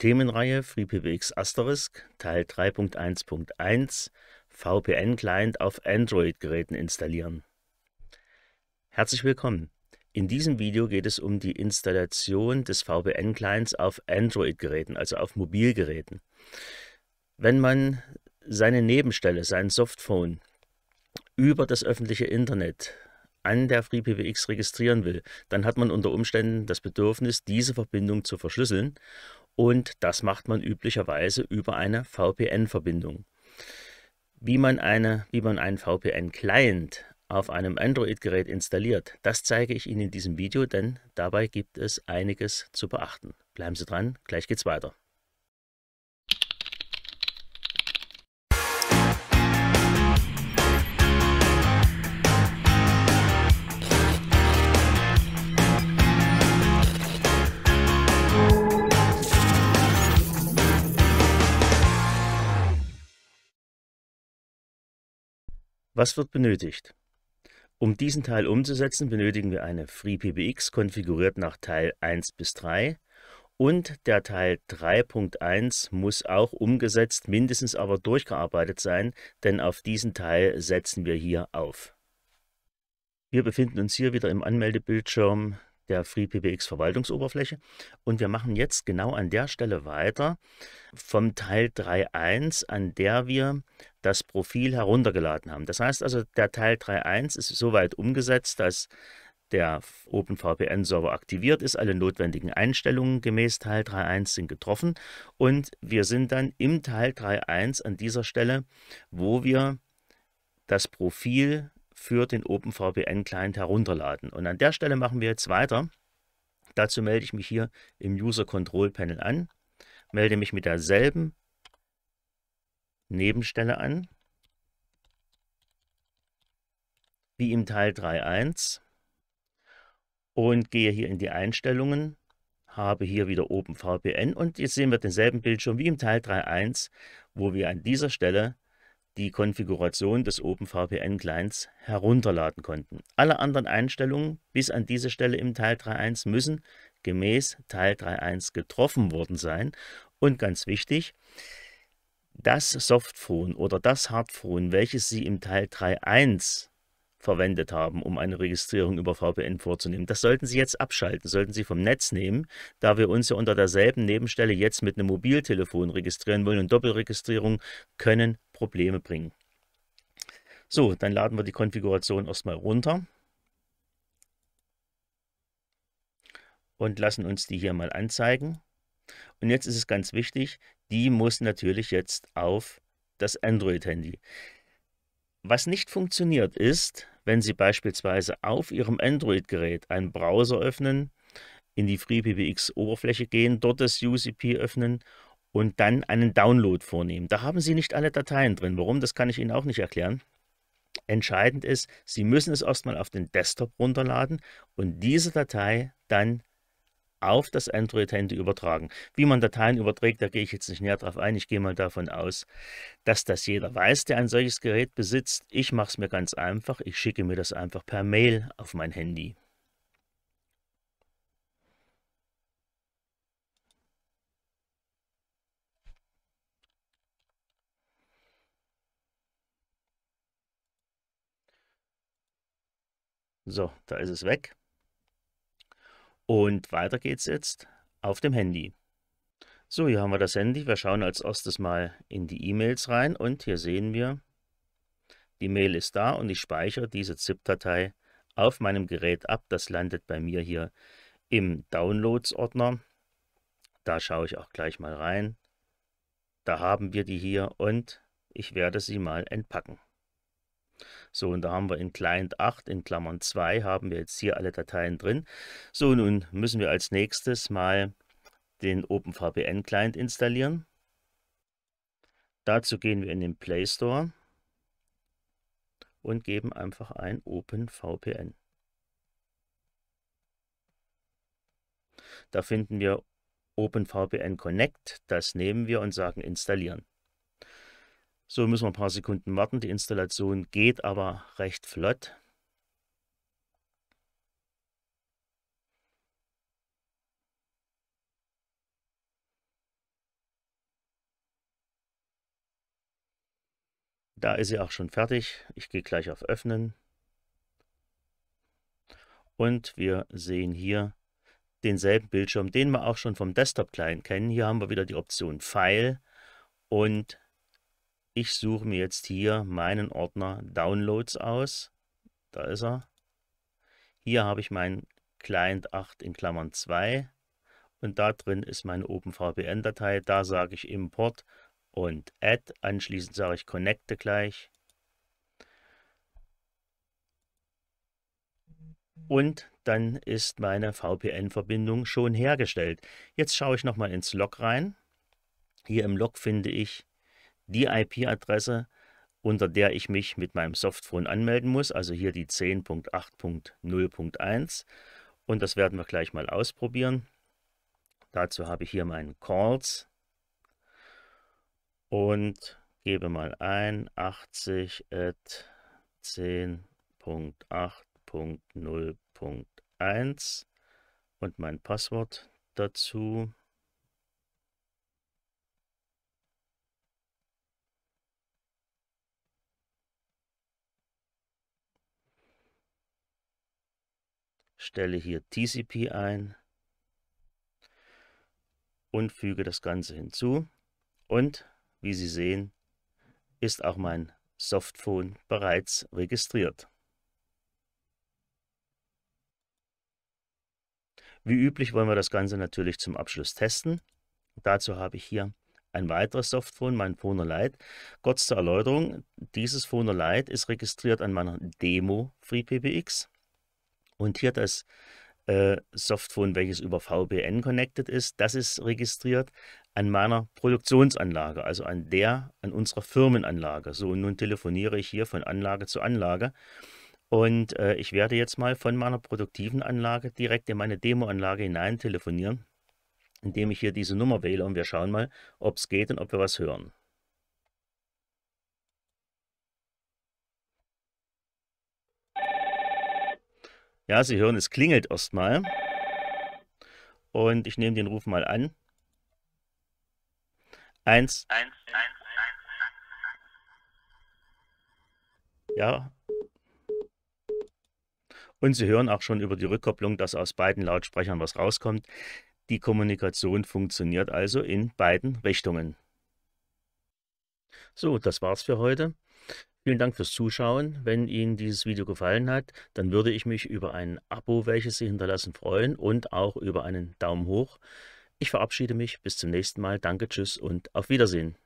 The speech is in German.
Themenreihe FreePBX Asterisk Teil 3.1.1 VPN-Client auf Android-Geräten installieren. Herzlich willkommen. In diesem Video geht es um die Installation des VPN-Clients auf Android-Geräten, also auf Mobilgeräten. Wenn man seine Nebenstelle, sein Softphone, über das öffentliche Internet an der FreePBX registrieren will, dann hat man unter Umständen das Bedürfnis, diese Verbindung zu verschlüsseln und das macht man üblicherweise über eine VPN-Verbindung. Wie man, eine, wie man einen VPN-Client auf einem Android-Gerät installiert, das zeige ich Ihnen in diesem Video, denn dabei gibt es einiges zu beachten. Bleiben Sie dran, gleich geht's weiter. Was wird benötigt? Um diesen Teil umzusetzen, benötigen wir eine FreePBX, konfiguriert nach Teil 1 bis 3. Und der Teil 3.1 muss auch umgesetzt, mindestens aber durchgearbeitet sein, denn auf diesen Teil setzen wir hier auf. Wir befinden uns hier wieder im Anmeldebildschirm der FreePBX Verwaltungsoberfläche. Und wir machen jetzt genau an der Stelle weiter vom Teil 3.1, an der wir das Profil heruntergeladen haben. Das heißt also, der Teil 3.1 ist soweit umgesetzt, dass der OpenVPN-Server aktiviert ist, alle notwendigen Einstellungen gemäß Teil 3.1 sind getroffen und wir sind dann im Teil 3.1 an dieser Stelle, wo wir das Profil für den OpenVPN Client herunterladen. Und an der Stelle machen wir jetzt weiter. Dazu melde ich mich hier im User Control Panel an, melde mich mit derselben Nebenstelle an, wie im Teil 3.1 und gehe hier in die Einstellungen, habe hier wieder OpenVPN und jetzt sehen wir denselben Bildschirm wie im Teil 3.1, wo wir an dieser Stelle die Konfiguration des OpenVPN-Clients herunterladen konnten. Alle anderen Einstellungen bis an diese Stelle im Teil 3.1 müssen gemäß Teil 3.1 getroffen worden sein. Und ganz wichtig, das Softphone oder das Hardphone, welches Sie im Teil 3.1 verwendet haben, um eine Registrierung über VPN vorzunehmen. Das sollten Sie jetzt abschalten, sollten Sie vom Netz nehmen, da wir uns ja unter derselben Nebenstelle jetzt mit einem Mobiltelefon registrieren wollen und Doppelregistrierung können Probleme bringen. So, dann laden wir die Konfiguration erstmal runter und lassen uns die hier mal anzeigen. Und jetzt ist es ganz wichtig, die muss natürlich jetzt auf das Android-Handy. Was nicht funktioniert ist, wenn Sie beispielsweise auf Ihrem Android-Gerät einen Browser öffnen, in die FreeBBX-Oberfläche gehen, dort das UCP öffnen und dann einen Download vornehmen. Da haben Sie nicht alle Dateien drin. Warum, das kann ich Ihnen auch nicht erklären. Entscheidend ist, Sie müssen es erstmal auf den Desktop runterladen und diese Datei dann auf das Android-Handy übertragen. Wie man Dateien überträgt, da gehe ich jetzt nicht näher drauf ein. Ich gehe mal davon aus, dass das jeder weiß, der ein solches Gerät besitzt. Ich mache es mir ganz einfach. Ich schicke mir das einfach per Mail auf mein Handy. So, da ist es weg. Und weiter geht's jetzt auf dem Handy. So, hier haben wir das Handy. Wir schauen als erstes mal in die E-Mails rein und hier sehen wir, die Mail ist da und ich speichere diese ZIP-Datei auf meinem Gerät ab. Das landet bei mir hier im Downloads-Ordner. Da schaue ich auch gleich mal rein. Da haben wir die hier und ich werde sie mal entpacken. So, und da haben wir in Client 8 in Klammern 2 haben wir jetzt hier alle Dateien drin. So, nun müssen wir als nächstes mal den OpenVPN Client installieren. Dazu gehen wir in den Play Store und geben einfach ein OpenVPN. Da finden wir OpenVPN Connect, das nehmen wir und sagen installieren. So müssen wir ein paar Sekunden warten. Die Installation geht aber recht flott. Da ist sie auch schon fertig. Ich gehe gleich auf Öffnen. Und wir sehen hier denselben Bildschirm, den wir auch schon vom Desktop-Client kennen. Hier haben wir wieder die Option File und ich suche mir jetzt hier meinen Ordner Downloads aus. Da ist er. Hier habe ich meinen Client 8 in Klammern 2 und da drin ist meine OpenVPN-Datei. Da sage ich Import und Add. Anschließend sage ich Connecte gleich. Und dann ist meine VPN-Verbindung schon hergestellt. Jetzt schaue ich nochmal ins Log rein. Hier im Log finde ich die IP-Adresse, unter der ich mich mit meinem Softphone anmelden muss, also hier die 10.8.0.1. Und das werden wir gleich mal ausprobieren. Dazu habe ich hier meinen Calls und gebe mal ein 80 at 10.8.0.1 und mein Passwort dazu. stelle hier TCP ein und füge das Ganze hinzu. Und wie Sie sehen, ist auch mein Softphone bereits registriert. Wie üblich wollen wir das Ganze natürlich zum Abschluss testen. Dazu habe ich hier ein weiteres Softphone, mein Phono Lite. Kurz zur Erläuterung, dieses Phono Lite ist registriert an meiner Demo FreePBX. Und hier das äh, Softphone, welches über VPN connected ist, das ist registriert an meiner Produktionsanlage, also an der, an unserer Firmenanlage. So, und nun telefoniere ich hier von Anlage zu Anlage. Und äh, ich werde jetzt mal von meiner produktiven Anlage direkt in meine Demoanlage hinein telefonieren, indem ich hier diese Nummer wähle und wir schauen mal, ob es geht und ob wir was hören. Ja, Sie hören, es klingelt erstmal. Und ich nehme den Ruf mal an. Eins. Eins, Ja. Und Sie hören auch schon über die Rückkopplung, dass aus beiden Lautsprechern was rauskommt. Die Kommunikation funktioniert also in beiden Richtungen. So, das war's für heute. Vielen Dank fürs Zuschauen. Wenn Ihnen dieses Video gefallen hat, dann würde ich mich über ein Abo, welches Sie hinterlassen, freuen und auch über einen Daumen hoch. Ich verabschiede mich. Bis zum nächsten Mal. Danke, tschüss und auf Wiedersehen.